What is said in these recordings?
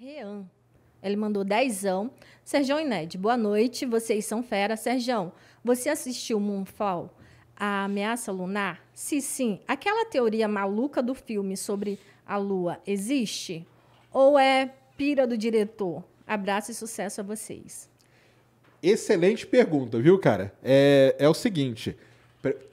Rean. Ele mandou dezão. e Ned. boa noite. Vocês são fera. Sergião. você assistiu Moonfall? A ameaça lunar? Se sim, aquela teoria maluca do filme sobre a lua existe? Ou é pira do diretor? Abraço e sucesso a vocês. Excelente pergunta, viu, cara? É, é o seguinte: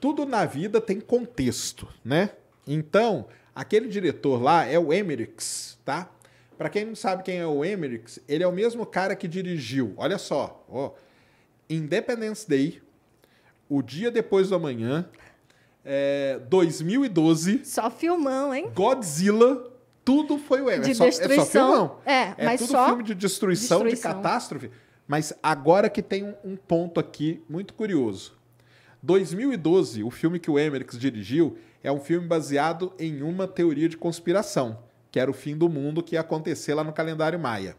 tudo na vida tem contexto, né? Então, aquele diretor lá é o Emmerich, tá? Para quem não sabe quem é o Emmerich, ele é o mesmo cara que dirigiu. Olha só, ó, Independence Day, O Dia Depois do Amanhã, é, 2012. Só filmão, hein? Godzilla, tudo foi o Emmerich. De é só, destruição. É só É, é mas tudo só filme de destruição, destruição, de catástrofe. Mas agora que tem um ponto aqui muito curioso. 2012, o filme que o Emmerich dirigiu, é um filme baseado em uma teoria de conspiração que era o fim do mundo que ia acontecer lá no calendário maia.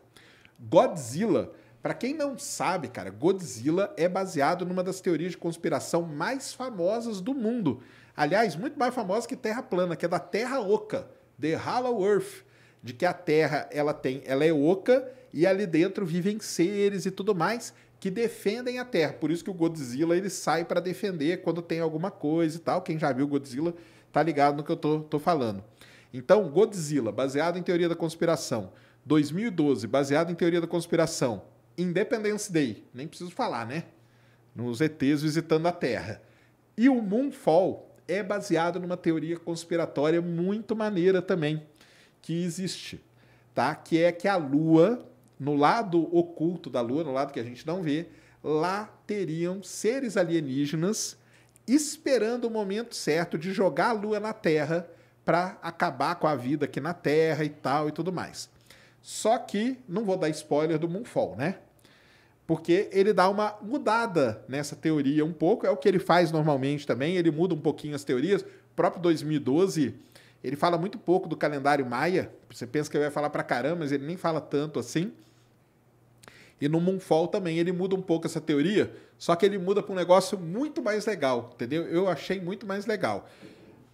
Godzilla, para quem não sabe, cara, Godzilla é baseado numa das teorias de conspiração mais famosas do mundo. Aliás, muito mais famosa que Terra plana, que é da Terra oca, The Hollow Earth, de que a Terra ela tem, ela é oca e ali dentro vivem seres e tudo mais que defendem a Terra. Por isso que o Godzilla ele sai para defender quando tem alguma coisa e tal. Quem já viu Godzilla tá ligado no que eu tô, tô falando. Então, Godzilla, baseado em teoria da conspiração. 2012, baseado em teoria da conspiração. Independence Day, nem preciso falar, né? Nos ETs visitando a Terra. E o Moonfall é baseado numa teoria conspiratória muito maneira também, que existe, tá? Que é que a Lua, no lado oculto da Lua, no lado que a gente não vê, lá teriam seres alienígenas esperando o momento certo de jogar a Lua na Terra para acabar com a vida aqui na Terra e tal e tudo mais. Só que não vou dar spoiler do Moonfall, né? Porque ele dá uma mudada nessa teoria um pouco, é o que ele faz normalmente também, ele muda um pouquinho as teorias. O próprio 2012, ele fala muito pouco do calendário maia. Você pensa que ele vai falar pra caramba, mas ele nem fala tanto assim. E no Moonfall também ele muda um pouco essa teoria, só que ele muda para um negócio muito mais legal, entendeu? Eu achei muito mais legal.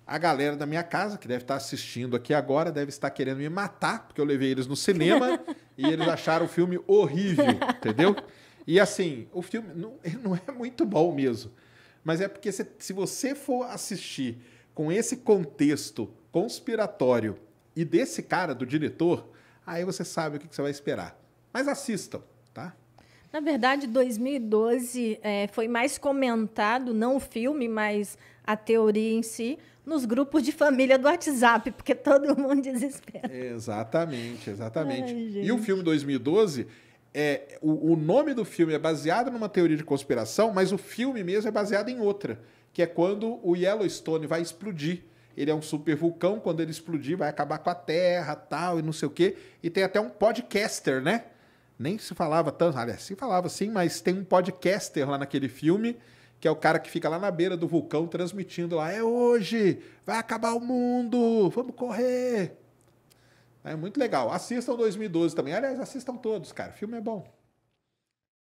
A galera da minha casa, que deve estar assistindo aqui agora, deve estar querendo me matar, porque eu levei eles no cinema e eles acharam o filme horrível, entendeu? E assim, o filme não, não é muito bom mesmo. Mas é porque se, se você for assistir com esse contexto conspiratório e desse cara, do diretor, aí você sabe o que, que você vai esperar. Mas assistam. Na verdade, 2012 é, foi mais comentado, não o filme, mas a teoria em si, nos grupos de família do WhatsApp, porque todo mundo desespera. Exatamente, exatamente. Ai, e o filme 2012 é, o, o, nome do filme é baseado numa teoria de conspiração, mas o filme mesmo é baseado em outra, que é quando o Yellowstone vai explodir. Ele é um super vulcão, quando ele explodir vai acabar com a Terra, tal, e não sei o quê. E tem até um podcaster, né? nem se falava tanto, aliás, se falava sim, mas tem um podcaster lá naquele filme, que é o cara que fica lá na beira do vulcão transmitindo lá, é hoje, vai acabar o mundo, vamos correr. É muito legal. Assistam 2012 também. Aliás, assistam todos, cara. O filme é bom.